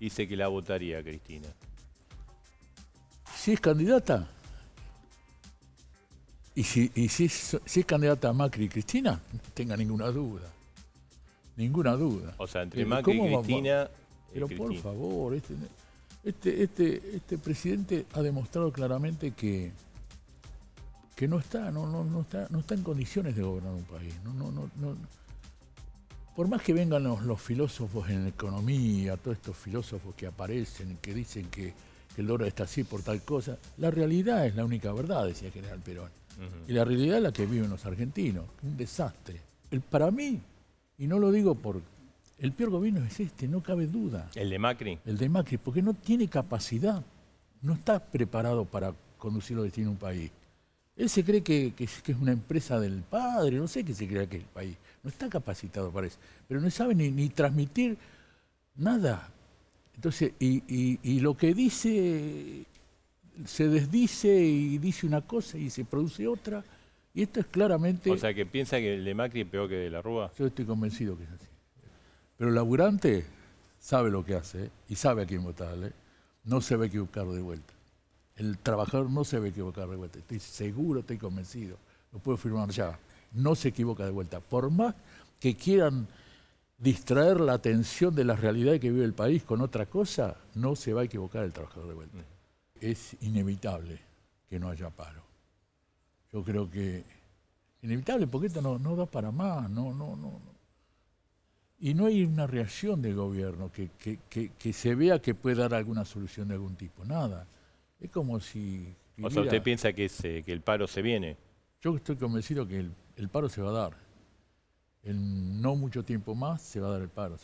dice que la votaría Cristina? Si es candidata, y si, si, es, candidata a Macri y Cristina, tenga ninguna duda. Ninguna duda. O sea, entre eh, Macri y Cristina. Eh, Pero por favor, este, este, este, este, presidente ha demostrado claramente que, que no está, no, no está, no está en condiciones de gobernar un país. no, no, no, por más que vengan los, filósofos en economía, todos estos filósofos que aparecen, que dicen que, el oro está así por tal cosa, la realidad es la única verdad, decía General Perón. Y la realidad es la que viven los argentinos, un desastre. El, para mí, y no lo digo por... El peor gobierno es este, no cabe duda. ¿El de Macri? El de Macri, porque no tiene capacidad, no está preparado para conducir lo destinos de un país. Él se cree que, es una empresa del padre, no sé qué se cree que el país. No está capacitado para eso. Pero no sabe ni, transmitir nada. Entonces, y, lo que dice se desdice y dice una cosa y se produce otra. Y esto es claramente... O sea, que piensa que el de Macri es peor que de la Rúa. Yo estoy convencido que es así. Pero el laburante sabe lo que hace ¿eh? y sabe a quién votarle. No se ve a equivocar de vuelta. El trabajador no se va a equivocar de vuelta. Estoy seguro, estoy convencido. Lo puedo firmar ya. No se equivoca de vuelta. Por más que quieran distraer la atención de la realidad que vive el país con otra cosa, no se va a equivocar el trabajador de vuelta. Es inevitable que no haya paro. Yo creo que inevitable porque esto no, da para más, no, no, no. Y no hay una reacción del gobierno que, que, que se vea que puede dar alguna solución de algún tipo, nada. Es como si... O sea, ¿usted piensa que, el paro se viene? Yo estoy convencido que el, el paro se va a dar. En no mucho tiempo más se va a dar el paro.